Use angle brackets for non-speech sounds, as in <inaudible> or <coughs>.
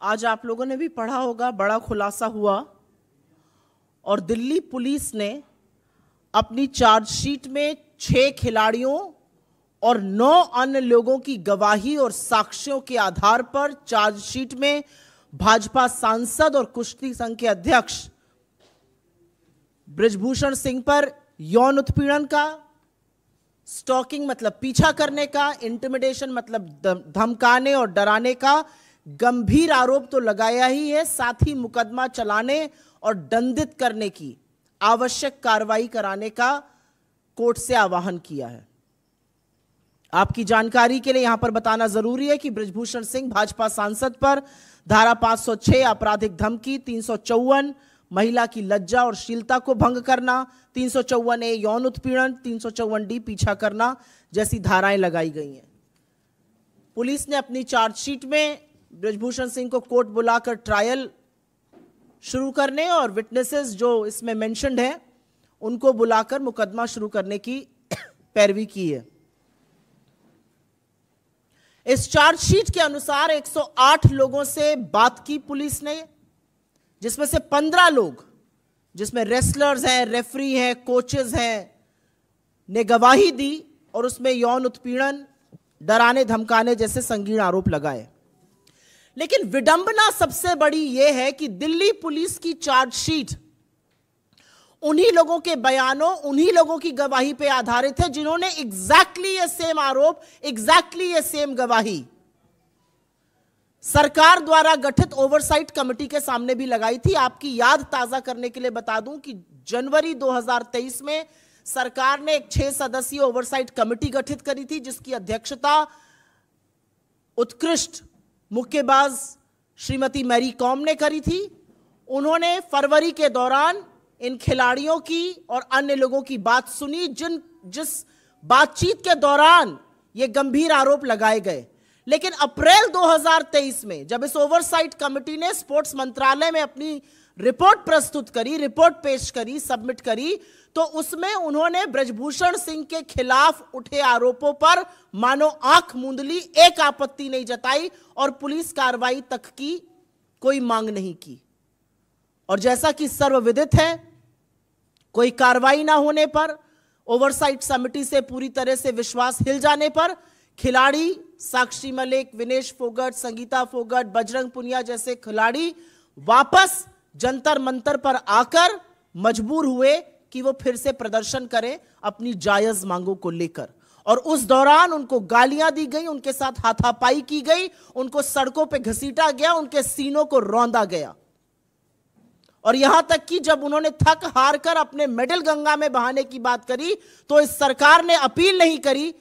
आज आप लोगों ने भी पढ़ा होगा बड़ा खुलासा हुआ और दिल्ली पुलिस ने अपनी चार्जशीट में छह खिलाड़ियों और नौ अन्य लोगों की गवाही और साक्ष्यों के आधार पर चार्जशीट में भाजपा सांसद और कुश्ती संघ के अध्यक्ष ब्रजभूषण सिंह पर यौन उत्पीड़न का स्टॉकिंग मतलब पीछा करने का इंटिमिडेशन मतलब धमकाने और डराने का गंभीर आरोप तो लगाया ही है साथ ही मुकदमा चलाने और दंडित करने की आवश्यक कार्रवाई कराने का कोर्ट से आवाहन किया है आपकी जानकारी के लिए यहां पर बताना जरूरी है कि ब्रजभूषण सिंह भाजपा सांसद पर धारा 506 आपराधिक धमकी तीन महिला की लज्जा और शीलता को भंग करना तीन ए यौन उत्पीड़न तीन डी पीछा करना जैसी धाराएं लगाई गई हैं पुलिस ने अपनी चार्जशीट में ब्रजभूषण सिंह को कोर्ट बुलाकर ट्रायल शुरू करने और विटनेसेस जो इसमें मैंशनड हैं उनको बुलाकर मुकदमा शुरू करने की <coughs> पैरवी की है इस चार्जशीट के अनुसार 108 लोगों से बात की पुलिस ने जिसमें से 15 लोग जिसमें रेसलर्स हैं रेफरी हैं कोचेस हैं ने गवाही दी और उसमें यौन उत्पीड़न डराने धमकाने जैसे संगीन आरोप लगाए लेकिन विडंबना सबसे बड़ी यह है कि दिल्ली पुलिस की चार्जशीट उन्हीं लोगों के बयानों उन्हीं लोगों की गवाही पे आधारित है जिन्होंने एग्जैक्टली ये सेम आरोप एग्जैक्टली ये सेम गवाही सरकार द्वारा गठित ओवरसाइट कमेटी के सामने भी लगाई थी आपकी याद ताजा करने के लिए बता दूं कि जनवरी 2023 में सरकार ने एक छह सदस्यीय ओवरसाइट कमेटी गठित करी थी जिसकी अध्यक्षता उत्कृष्ट मुक्केबाज श्रीमती मैरी कॉम ने करी थी उन्होंने फरवरी के दौरान इन खिलाड़ियों की और अन्य लोगों की बात सुनी जिन जिस बातचीत के दौरान ये गंभीर आरोप लगाए गए लेकिन अप्रैल 2023 में जब इस ओवरसाइट कमेटी ने स्पोर्ट्स मंत्रालय में अपनी रिपोर्ट प्रस्तुत करी रिपोर्ट पेश करी सबमिट करी तो उसमें उन्होंने ब्रजभूषण सिंह के खिलाफ उठे आरोपों पर मानो आंख ली एक आपत्ति नहीं जताई और पुलिस कार्रवाई तक की कोई मांग नहीं की और जैसा कि सर्वविदित है कोई कार्रवाई ना होने पर ओवरसाइट समिति से पूरी तरह से विश्वास हिल जाने पर खिलाड़ी साक्षी मलिक विनेश फोगट संगीता फोगट बजरंग पुनिया जैसे खिलाड़ी वापस जंतर मंतर पर आकर मजबूर हुए कि वो फिर से प्रदर्शन करें अपनी जायज मांगों को लेकर और उस दौरान उनको गालियां दी गई उनके साथ हाथापाई की गई उनको सड़कों पे घसीटा गया उनके सीनों को रौंदा गया और यहां तक कि जब उन्होंने थक हार कर अपने मेडल गंगा में बहाने की बात करी तो इस सरकार ने अपील नहीं करी